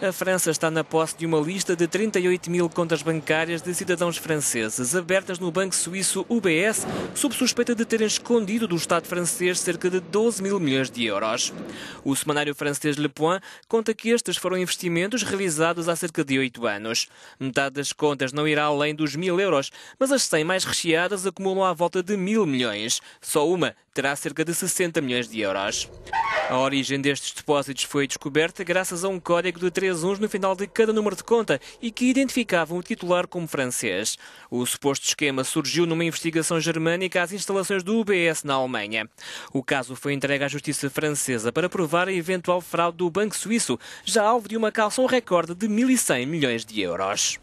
A França está na posse de uma lista de 38 mil contas bancárias de cidadãos franceses, abertas no banco suíço UBS, sob suspeita de terem escondido do Estado francês cerca de 12 mil milhões de euros. O semanário francês Le Point conta que estes foram investimentos realizados há cerca de oito anos. Metade das contas não irá além dos mil euros, mas as 100 mais recheadas acumulam à volta de mil milhões. Só uma terá cerca de 60 milhões de euros. A origem destes depósitos foi descoberta graças a um código de três uns no final de cada número de conta e que identificavam o titular como francês. O suposto esquema surgiu numa investigação germânica às instalações do UBS na Alemanha. O caso foi entregue à justiça francesa para provar a eventual fraude do Banco Suíço, já alvo de uma calção recorde de 1.100 milhões de euros.